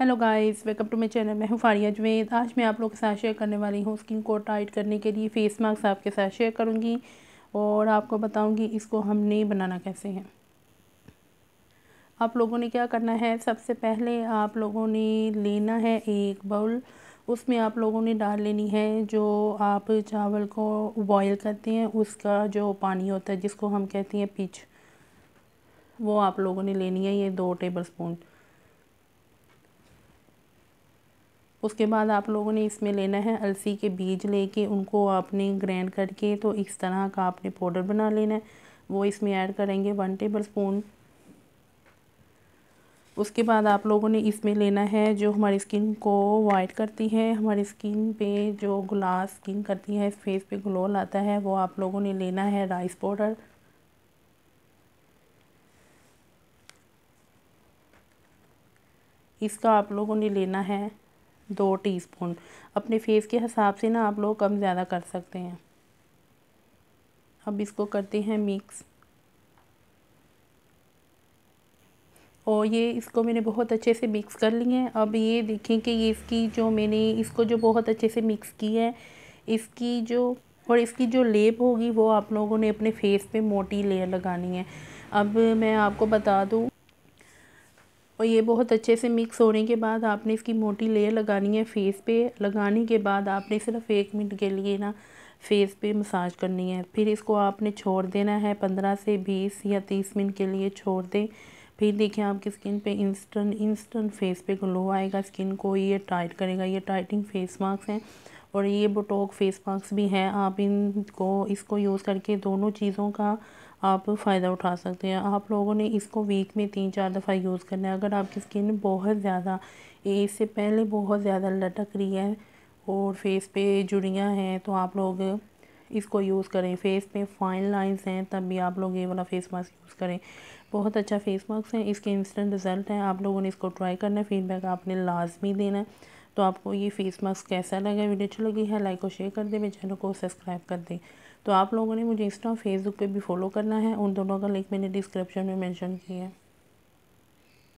hello guys welcome to my channel मैं हूँ फारिया जवेद आज मैं आप लोगों के साथ शेयर करने वाली हूँ स्किन को टाइट करने के लिए फेस मास्क आपके साथ शेयर करूँगी और आपको बताऊँगी इसको हमने बनाना कैसे है आप लोगों ने क्या करना है सबसे पहले आप लोगों ने लेना है एक बाउल उसमें आप लोगों ने डाल लेनी है जो आप चावल को बॉयल करते हैं उसका जो पानी होता है जिसको हम कहते हैं पिच वो आप लोगों ने लेनी है ये दो टेबल स्पून उसके बाद आप लोगों ने इसमें लेना है अलसी के बीज लेके उनको आपने ग्रैंड करके तो इस तरह का आपने पाउडर बना लेना है वो इसमें ऐड करेंगे वन टेबल स्पून उसके बाद आप लोगों ने इसमें लेना है जो हमारी स्किन को वाइट करती है हमारी स्किन पे जो ग्लास स्किन करती है फेस पे ग्लो लाता है वो आप लोगों ने लेना है राइस पाउडर इसका आप लोगों ने लेना है दो टीस्पून अपने फेस के हिसाब से ना आप लोग कम ज़्यादा कर सकते हैं अब इसको करते हैं मिक्स और ये इसको मैंने बहुत अच्छे से मिक्स कर लिए हैं अब ये देखें कि ये इसकी जो मैंने इसको जो बहुत अच्छे से मिक्स की है इसकी जो और इसकी जो लेप होगी वो आप लोगों ने अपने फेस पे मोटी लेयर लगानी है अब मैं आपको बता दूँ और ये बहुत अच्छे से मिक्स होने के बाद आपने इसकी मोटी लेयर लगानी है फेस पे लगाने के बाद आपने सिर्फ एक मिनट के लिए ना फेस पे मसाज करनी है फिर इसको आपने छोड़ देना है पंद्रह से बीस या तीस मिनट के लिए छोड़ दें फिर देखिए आपकी स्किन पे इंस्टेंट इंस्टेंट फेस पे ग्लो आएगा स्किन को ये टाइट करेगा ये टाइटिंग फेस मास्क हैं और ये बोटोक फेस मास्क भी हैं आप इनको इसको यूज़ करके दोनों चीज़ों का आप फ़ायदा उठा सकते हैं आप लोगों ने इसको वीक में तीन चार दफ़ा यूज़ करना है अगर आपकी स्किन बहुत ज़्यादा इससे पहले बहुत ज़्यादा लटक रही है और फेस पे जुड़ियाँ हैं तो आप लोग इसको यूज़ करें फेस पे फाइन लाइंस हैं तब भी आप लोग ये वाला फेस मास्क यूज़ करें बहुत अच्छा फेस मास्क है इसके इंस्टेंट रिज़ल्ट हैं आप लोगों ने इसको ट्राई करना है फीडबैक आपने लाजमी देना है तो आपको ये फेस मास्क कैसा लगा वीडियो अच्छी लगी है लाइक और शेयर कर दें मेरे चैनल को सब्सक्राइब कर दें तो आप लोगों ने मुझे इंस्टा फेसबुक पे भी फॉलो करना है उन दोनों का लिंक मैंने डिस्क्रिप्शन में मेंशन किया है